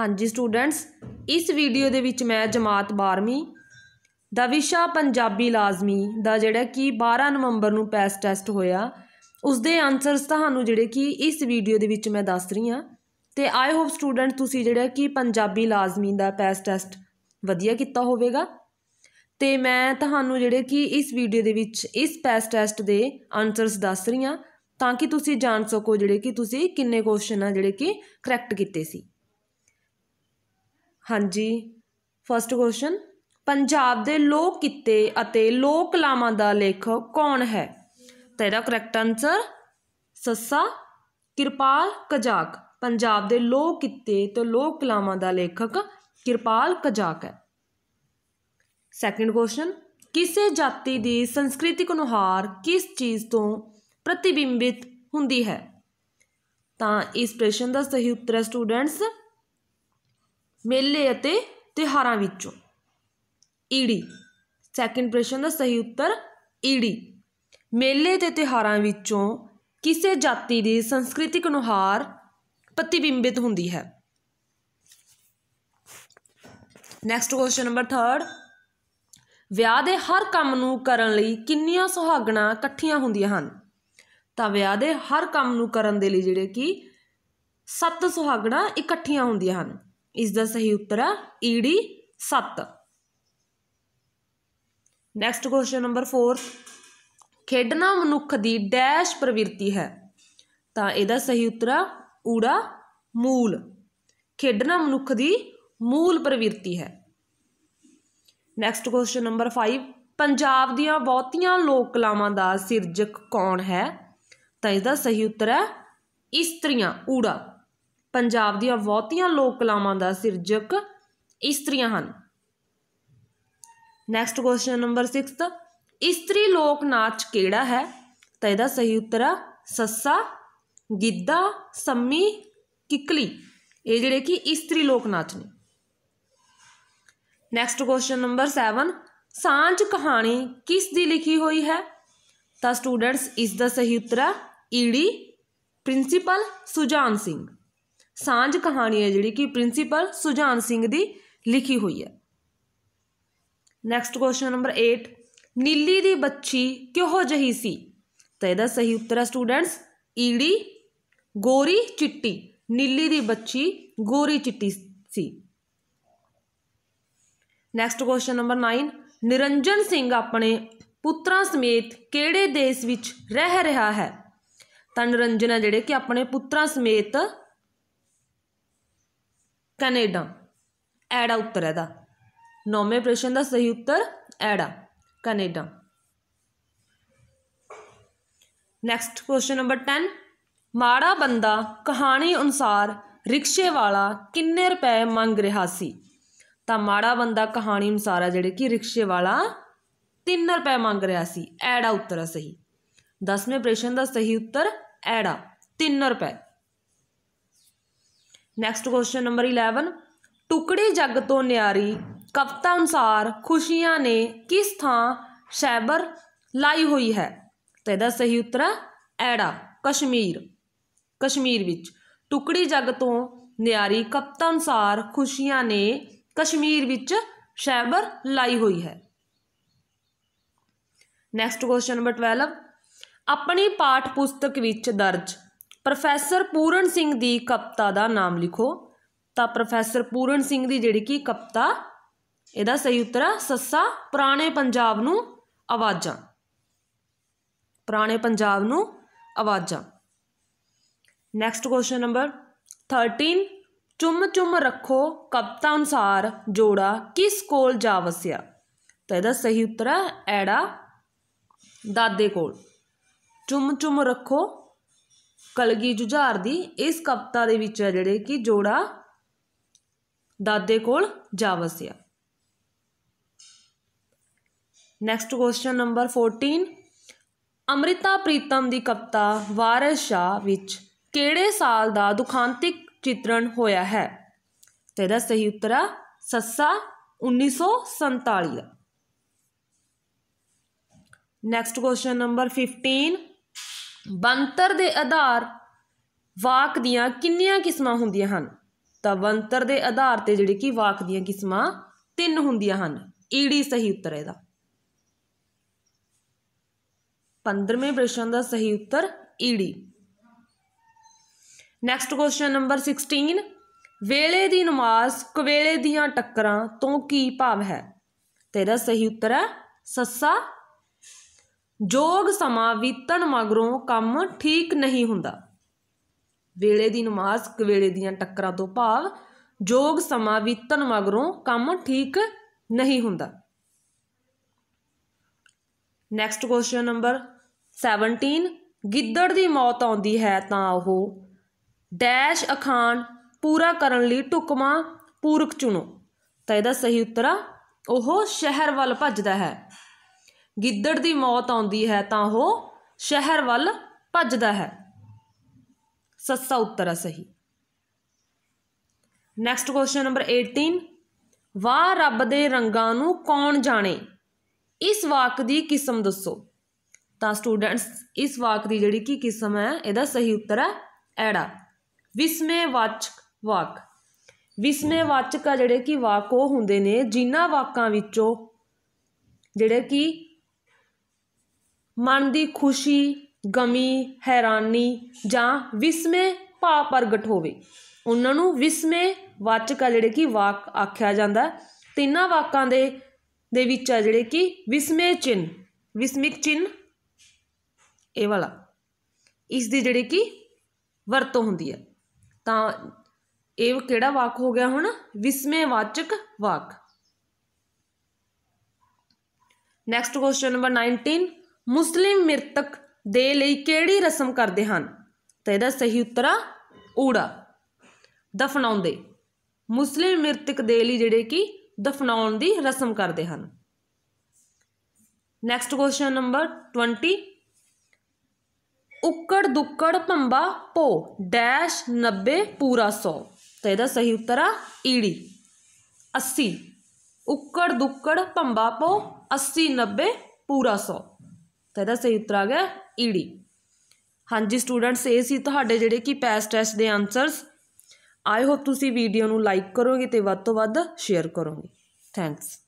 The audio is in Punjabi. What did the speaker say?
ਹਾਂਜੀ ਸਟੂਡੈਂਟਸ ਇਸ ਵੀਡੀਓ ਦੇ ਵਿੱਚ ਮੈਂ ਜਮਾਤ 12ਵੀਂ ਦਾ ਵਿਸ਼ਾ ਪੰਜਾਬੀ ਲਾਜ਼ਮੀ ਦਾ ਜਿਹੜਾ ਕਿ 12 ਨਵੰਬਰ ਨੂੰ ਪੈਸ ਟੈਸਟ ਹੋਇਆ ਉਸ ਦੇ ਆਨਸਰਸ ਤੁਹਾਨੂੰ ਜਿਹੜੇ ਕਿ ਇਸ ਵੀਡੀਓ ਦੇ ਵਿੱਚ ਮੈਂ ਦੱਸ ਰਹੀ ਹਾਂ ਤੇ ਆਈ ਹੋਪ ਸਟੂਡੈਂਟ ਤੁਸੀਂ ਜਿਹੜਾ ਕਿ ਪੰਜਾਬੀ ਲਾਜ਼ਮੀ ਦਾ ਪੈਸ ਟੈਸਟ ਵਧੀਆ ਕੀਤਾ ਹੋਵੇਗਾ ਤੇ ਮੈਂ ਤੁਹਾਨੂੰ ਜਿਹੜੇ ਕਿ ਇਸ ਵੀਡੀਓ ਦੇ ਵਿੱਚ ਇਸ ਪੈਸ ਟੈਸਟ ਦੇ ਆਨਸਰਸ ਦੱਸ ਰਹੀ ਹਾਂ ਤਾਂ ਕਿ ਤੁਸੀਂ ਜਾਣ ਸਕੋ ਜਿਹੜੇ ਕਿ ਤੁਸੀਂ ਕਿੰਨੇ ਕੁਐਸਚਨ ਆ ਜਿਹੜੇ ਕਿ ਕਰੈਕਟ ਕੀਤੇ ਸੀ ਹਾਂਜੀ ਫਸਟ ਕੁਐਸਚਨ ਪੰਜਾਬ ਦੇ ਲੋਕ ਕਿੱਤੇ ਅਤੇ ਲੋਕ ਕਲਾਵਾਂ ਦਾ ਲੇਖਕ ਕੌਣ ਹੈ ਤਾਂ ਇਹਦਾ ਕਰੈਕਟ ਆਨਸਰ ਸੱਸਾ ਕਿਰਪਾਲ ਕਜਾਕ ਪੰਜਾਬ ਦੇ ਲੋਕ ਕਿੱਤੇ ਤੇ ਲੋਕ ਕਲਾਵਾਂ ਦਾ ਲੇਖਕ ਕਿਰਪਾਲ ਕਜਾਕ ਹੈ ਸੈਕੰਡ ਕੁਐਸਚਨ ਕਿਸੇ ਜਾਤੀ ਦੀ ਸੰਸਕ੍ਰਿਤਿਕ ਅਨੁਹਾਰ ਕਿਸ ਚੀਜ਼ ਤੋਂ ਪ੍ਰਤੀਬਿੰਬਿਤ ਹੁੰਦੀ ਹੈ ਤਾਂ ਇਸ ਪ੍ਰਸ਼ਨ ਦਾ ਸਹੀ ਉੱਤਰ ਹੈ ਸਟੂਡੈਂਟਸ ਮੇਲੇ ਅਤੇ ਤਿਹਾਰਾਂ ਵਿੱਚੋਂ ਈੜੀ ਸੈਕਿੰਡ ਪ੍ਰਸ਼ਨ ਦਾ ਸਹੀ ਉੱਤਰ ਈੜੀ ਮੇਲੇ ਤੇ ਤਿਹਾਰਾਂ ਵਿੱਚੋਂ ਕਿਸੇ ਜਾਤੀ ਦੀ ਸੰਸਕ੍ਰਿਤਿਕ ਨੁਹਾਰ ਪ੍ਰਤੀਬਿੰਬਿਤ ਹੁੰਦੀ ਹੈ ਨੈਕਸਟ ਕੁਐਸਚਨ ਨੰਬਰ 3 ਵਿਆਹ ਦੇ ਹਰ ਕੰਮ ਨੂੰ ਕਰਨ ਲਈ ਕਿੰਨੀਆਂ ਸੁਹਾਗਣਾ ਇਕੱਠੀਆਂ ਹੁੰਦੀਆਂ ਹਨ ਤਾਂ ਵਿਆਹ ਦੇ ਹਰ ਕੰਮ ਨੂੰ ਕਰਨ ਦੇ ਲਈ ਜਿਹੜੇ ਕਿ ਸੱਤ ਸੁਹਾਗਣਾ ਇਕੱਠੀਆਂ ਹੁੰਦੀਆਂ ਹਨ ਇਸ ਦਾ ਸਹੀ ਉੱਤਰ ਆ ਈਡੀ 7 ਨੈਕਸਟ ਕੁਐਸਚਨ ਨੰਬਰ 4 ਖੇਡਣਾ ਮਨੁੱਖ ਦੀ ਡੈਸ਼ ਪ੍ਰਵਿਰਤੀ ਹੈ ਤਾਂ ਇਹਦਾ ਸਹੀ ਉੱਤਰ ਆ ਊੜਾ ਮੂਲ ਖੇਡਣਾ ਮਨੁੱਖ ਦੀ ਮੂਲ ਪ੍ਰਵਿਰਤੀ ਹੈ ਨੈਕਸਟ ਕੁਐਸਚਨ ਨੰਬਰ 5 ਪੰਜਾਬ ਦੀਆਂ ਬਹੁਤੀਆਂ ਲੋਕ ਕਲਾਵਾਂ ਦਾ ਸਿਰਜਕ ਕੌਣ ਹੈ ਤਾਂ ਇਹਦਾ ਸਹੀ ਉੱਤਰ ਹੈ ਇਸਤਰੀਆਂ ਊੜਾ ਪੰਜਾਬ ਦੀਆਂ ਬਹੁਤੀਆਂ ਲੋਕ ਕਲਾਵਾਂ ਦਾ ਸਿਰਜਕ ਇਸਤਰੀਆਂ ਹਨ ਨੈਕਸਟ ਕੁਐਸਚਨ ਨੰਬਰ 6 ਇਸਤਰੀ ਲੋਕ ਨਾਚ ਕਿਹੜਾ ਹੈ ਤਾਂ ਇਹਦਾ ਸਹੀ ਉੱਤਰ ਆ ਸੱਸਾ ਗਿੱਧਾ ਸੰਮੀ ਕਿਕਲੀ ਇਹ ਜਿਹੜੇ ਕਿ ਇਸਤਰੀ ਲੋਕ ਨਾਚ ਨੇ ਨੈਕਸਟ ਕੁਐਸਚਨ ਨੰਬਰ 7 ਸਾਂਝ ਕਹਾਣੀ ਕਿਸ ਦੀ ਲਿਖੀ ਹੋਈ ਹੈ ਤਾਂ ਸਟੂਡੈਂਟਸ ਇਸ ਦਾ ਸਹੀ ਉੱਤਰ ਆ ਈੜੀ ਪ੍ਰਿੰਸੀਪਲ ਸੁਜਾਨ ਸਿੰਘ ਸਾਂਝ ਕਹਾਣੀ ਹੈ ਜਿਹੜੀ ਕਿ ਪ੍ਰਿੰਸੀਪਲ ਸੁਜਾਨ ਸਿੰਘ ਦੀ ਲਿਖੀ ਹੋਈ ਹੈ ਨੈਕਸਟ ਕੁਐਸਚਨ ਨੰਬਰ 8 ਨੀਲੀ ਦੀ ਬੱਚੀ ਕਿਹੋ ਜਹੀ ਸੀ ਤਾਂ ਇਹਦਾ ਸਹੀ ਉੱਤਰ ਹੈ ਸਟੂਡੈਂਟਸ ਈੜੀ ਗੋਰੀ ਚਿੱਟੀ ਨੀਲੀ ਦੀ ਬੱਚੀ ਗੋਰੀ ਚਿੱਟੀ ਸੀ next question number 9 Niranjan Singh ਆਪਣੇ ਪੁੱਤਰਾਂ ਸਮੇਤ ਕਿਹੜੇ ਦੇਸ਼ ਵਿੱਚ ਰਹਿ ਰਿਹਾ ਹੈ ਤਾਂ ਨਿਰੰਜਨ ਜਿਹੜੇ ਕਿ ਆਪਣੇ ਪੁੱਤਰਾਂ ਸਮੇਤ ਕੈਨੇਡਾ ਐੜਾ ਉੱਤਰ ਹੈ ਦਾ ਨੌਵੇਂ ਪ੍ਰਸ਼ਨ ਦਾ ਸਹੀ ਉੱਤਰ ਐੜਾ ਕੈਨੇਡਾ ਨੈਕਸਟ ਕੁਐਸਚਨ ਨੰਬਰ 10 ਮਾੜਾ ਬੰਦਾ ਕਹਾਣੀ ਅਨੁਸਾਰ ਰਿਕਸ਼ੇ ਵਾਲਾ ਕਿੰਨੇ ਰੁਪਏ ਮੰਗ ਰਿਹਾ ਸੀ ਤਾਂ ਮਾੜਾ ਬੰਦਾ ਕਹਾਣੀ ਅਨੁਸਾਰ ਆ ਜਿਹੜੇ ਕਿ ਰਿਕਸ਼ੇ ਵਾਲਾ 3 ਰੁਪਏ ਮੰਗ ਰਿਹਾ ਸੀ ਐੜਾ ਉੱਤਰ ਹੈ ਸਹੀ 10ਵੇਂ ਪ੍ਰਸ਼ਨ ਦਾ ਸਹੀ ਉੱਤਰ ਐੜਾ 3 ਰੁਪਏ ਨੈਕਸਟ ਕੁਐਸਚਨ ਨੰਬਰ 11 ਟੁਕੜੇ ਜੱਗ ਤੋਂ ਨਿਆਰੀ ਕਵਤਾ ਅਨੁਸਾਰ ਖੁਸ਼ੀਆਂ ਨੇ ਕਿਸ ਥਾਂ ਸ਼ੈਬਰ ਲਾਈ ਹੋਈ ਹੈ ਤੇ ਇਹਦਾ ਸਹੀ ਉੱਤਰ ਹੈ ਐੜਾ ਕਸ਼ਮੀਰ ਕਸ਼ਮੀਰ ਵਿੱਚ ਟੁਕੜੀ ਜੱਗ ਤੋਂ ਨਿਆਰੀ ਕਵਤਾ ਅਨੁਸਾਰ ਖੁਸ਼ੀਆਂ ਨੇ ਕਸ਼ਮੀਰ ਵਿੱਚ ਸ਼ੈਬਰ ਲਾਈ ਹੋਈ ਹੈ ਨੈਕਸਟ ਕੁਐਸਚਨ ਨੰਬਰ 12 ਆਪਣੀ ਪਾਠ ਪੁਸਤਕ ਵਿੱਚ ਦਰਜ ਪ੍ਰੋਫੈਸਰ ਪੂਰਨ ਸਿੰਘ ਦੀ ਕਪਤਾ ਦਾ ਨਾਮ ਲਿਖੋ ਤਾਂ ਪ੍ਰੋਫੈਸਰ ਪੂਰਨ ਸਿੰਘ ਦੀ ਜਿਹੜੀ ਕਿ ਕਪਤਾ ਇਹਦਾ ਸਹੀ ਉੱਤਰ ਆ ਸੱਸਾ ਪੁਰਾਣੇ ਪੰਜਾਬ ਨੂੰ ਆਵਾਜ਼ਾਂ ਪੁਰਾਣੇ ਪੰਜਾਬ ਨੂੰ ਆਵਾਜ਼ਾਂ ਨੈਕਸਟ ਕੁਐਸਚਨ ਨੰਬਰ 13 ਚੁੰਮ ਚੁੰਮ ਰੱਖੋ ਕਪਤਾ ਅਨੁਸਾਰ ਜੋੜਾ ਕਿਸ ਕੋਲ ਜਾ ਵਸਿਆ ਤਾਂ ਇਹਦਾ ਸਹੀ ਉੱਤਰ ਹੈ ਐੜਾ ਦਾਦੇ ਕੋਲ ਚੁੰਮ ਚੁੰਮ ਰੱਖੋ ਕਲਗੀ ਜੁਝਾਰ ਦੀ ਇਸ ਕਵਤਾ ਦੇ ਵਿੱਚ ਹੈ ਜਿਹੜੇ ਕਿ ਜੋੜਾ ਦਾਦੇ ਕੋਲ ਜਾ ਵਸਿਆ next question number 14 Amrita Pritam ਦੀ ਕਵਤਾ ਵਾਰਿਸ ਸ਼ਾ ਵਿੱਚ ਕਿਹੜੇ ਸਾਲ ਦਾ ਦੁਖਾਂਤਿਕ ਚਿਤਰਣ ਹੋਇਆ ਹੈ ਤੇ ਇਹਦਾ ਸਹੀ ਉੱਤਰ ਆ ਸੱਸਾ 1947 ਨੈਕਸਟ ਕੁਐਸਚਨ ਨੰਬਰ 15 ਬੰਤਰ ਦੇ ਆਧਾਰ ਵਾਕ ਦੀਆਂ ਕਿੰਨੀਆਂ ਕਿਸਮਾਂ ਹੁੰਦੀਆਂ ਹਨ ਤਾਂ ਬੰਤਰ ਦੇ ਆਧਾਰ ਤੇ ਜਿਹੜੇ ਕਿ ਵਾਕ ਦੀਆਂ ਕਿਸਮਾਂ ਤਿੰਨ ਹੁੰਦੀਆਂ ਹਨ ਈੜੀ ਸਹੀ ਉੱਤਰ ਹੈ ਇਹਦਾ 15ਵੇਂ ਪ੍ਰਸ਼ਨ ਦਾ ਸਹੀ ਉੱਤਰ ਈੜੀ ਨੈਕਸਟ ਕੁਐਸਚਨ ਨੰਬਰ 16 ਵੇਲੇ ਦੀ ਨਮਾਜ਼ ਕੁਵੇਲੇ ਦੀਆਂ ਟੱਕਰਾਂ ਤੋਂ ਕੀ ਭਾਵ ਹੈ ਤੇਰਾ ਸਹੀ ਉੱਤਰ ਹੈ ਸੱਸਾ ਜੋਗ ਸਮਾਂ ਬੀਤਣ ਮਗਰੋਂ ਕੰਮ ਠੀਕ ਨਹੀਂ ਹੁੰਦਾ ਵੇਲੇ ਦੀ ਨਮਾਜ਼ ਕਵੇਲੇ ਦੀਆਂ ਟੱਕਰਾਂ ਤੋਂ ਭਾਵ ਜੋਗ ਸਮਾਂ ਬੀਤਣ ਮਗਰੋਂ ਕੰਮ ਠੀਕ ਨਹੀਂ ਹੁੰਦਾ ਨੈਕਸਟ ਕੁਐਸਚਨ ਨੰਬਰ 17 ਗਿੱਦੜ ਦੀ ਮੌਤ ਆਉਂਦੀ ਹੈ ਤਾਂ ਉਹ ਡੈਸ਼ ਅਖਾਣ ਪੂਰਾ ਕਰਨ ਲਈ ਟੁਕਮਾ ਪੂਰਕ ਚੁਣੋ ਤਾਂ ਇਹਦਾ ਸਹੀ ਉੱਤਰ ਆ ਉਹ ਸ਼ਹਿਰ ਵੱਲ ਭੱਜਦਾ ਹੈ ਗਿੱਦੜ ਦੀ ਮੌਤ ਆਉਂਦੀ ਹੈ ਤਾਂ ਉਹ ਸ਼ਹਿਰ ਵੱਲ ਭੱਜਦਾ ਹੈ ਸੱਸਾ ਉੱਤਰ ਹੈ ਸਹੀ ਨੈਕਸਟ ਕੁਐਸਚਨ ਨੰਬਰ 18 ਵਾਹ ਰੱਬ ਦੇ ਰੰਗਾਂ ਨੂੰ ਕੌਣ ਜਾਣੇ ਇਸ ਵਾਕ ਦੀ ਕਿਸਮ ਦੱਸੋ ਤਾਂ ਸਟੂਡੈਂਟਸ ਇਸ ਵਾਕ ਦੀ ਜਿਹੜੀ ਕੀ ਕਿਸਮ ਹੈ ਇਹਦਾ ਸਹੀ ਉੱਤਰ ਹੈ ਐੜਾ ਵਿਸਮੇ ਵਾਚਕ ਵਾਕ ਵਿਸਮੇ ਵਾਚਕ ਆ ਜਿਹੜੇ ਕੀ ਵਾਕ ਉਹ ਹੁੰਦੇ ਨੇ ਜਿਨ੍ਹਾਂ ਵਾਕਾਂ ਵਿੱਚੋਂ ਜਿਹੜੇ ਕੀ ਮਨ ਦੀ ਖੁਸ਼ੀ ਗਮੀ ਹੈਰਾਨੀ ਜਾਂ ਵਿਸਮੇ ਭਾਵ ਪ੍ਰਗਟ ਹੋਵੇ ਉਹਨਾਂ ਨੂੰ ਵਿਸਮੇ ਵਾਚਕ ਆ ਜਿਹੜੇ ਕਿ ਵਾਕ ਆਖਿਆ ਜਾਂਦਾ ਤਿੰਨਾਂ ਵਾਕਾਂ ਦੇ ਦੇ ਵਿੱਚ ਆ ਜਿਹੜੇ ਕਿ ਵਿਸਮੇ ਚਿੰਨ ਵਿਸਮਿਕ ਚਿੰਨ ਇਹ ਵਾਲਾ ਇਸ ਦੀ ਜਿਹੜੇ ਕਿ ਵਰਤੋਂ ਹੁੰਦੀ ਹੈ ਤਾਂ ਇਹ ਕਿਹੜਾ ਵਾਕ ਹੋ ਗਿਆ ਹੁਣ ਵਿਸਮੇ ਵਾਚਕ ਵਾਕ ਨੈਕਸਟ ਕੁਐਸਚਨ ਨੰਬਰ 19 ਮੁਸਲਿਮ ਮਰਤਕ ਦੇ ਲਈ ਕਿਹੜੀ ਰਸਮ ਕਰਦੇ ਹਨ ਤਾਂ ਇਹਦਾ ਸਹੀ ਉੱਤਰ ਆ ਊੜਾ ਦਫਨਾਉਂਦੇ ਮੁਸਲਿਮ ਮਰਤਕ ਦੇ ਲਈ ਜਿਹੜੇ ਕਿ ਦਫਨਾਉਣ ਦੀ ਰਸਮ ਕਰਦੇ ਹਨ ਨੈਕਸਟ ਕੁਐਸਚਨ ਨੰਬਰ 20 ਉੱਕੜ ਦੁੱਕੜ ਭੰਬਾ ਪੋ ਡੈਸ਼ 90 ਪੂਰਾ 100 ਤਾਂ ਇਹਦਾ ਸਹੀ ਉੱਤਰ ਆ ਈੜੀ 80 ਉੱਕੜ ਦੁੱਕੜ ਭੰਬਾ ਪੋ 80 90 ਪੂਰਾ 100 ਤਾਂ ਇਹਦਾ ਸਹੀ ਉੱਤਰ ਆ ਗਿਆ ਈਡੀ ਹਾਂਜੀ ਸਟੂਡੈਂਟਸ ਇਹ ਸੀ ਤੁਹਾਡੇ ਜਿਹੜੇ ਕਿ ਪੈਸ ਟੈਸਟ ਦੇ ਆਨਸਰਸ ਆਈ ਹੋਪ ਤੁਸੀਂ ਵੀਡੀਓ ਨੂੰ ਲਾਈਕ ਕਰੋਗੇ ਤੇ ਵੱਧ ਤੋਂ ਵੱਧ ਸ਼ੇਅਰ ਕਰੋਗੇ ਥੈਂਕਸ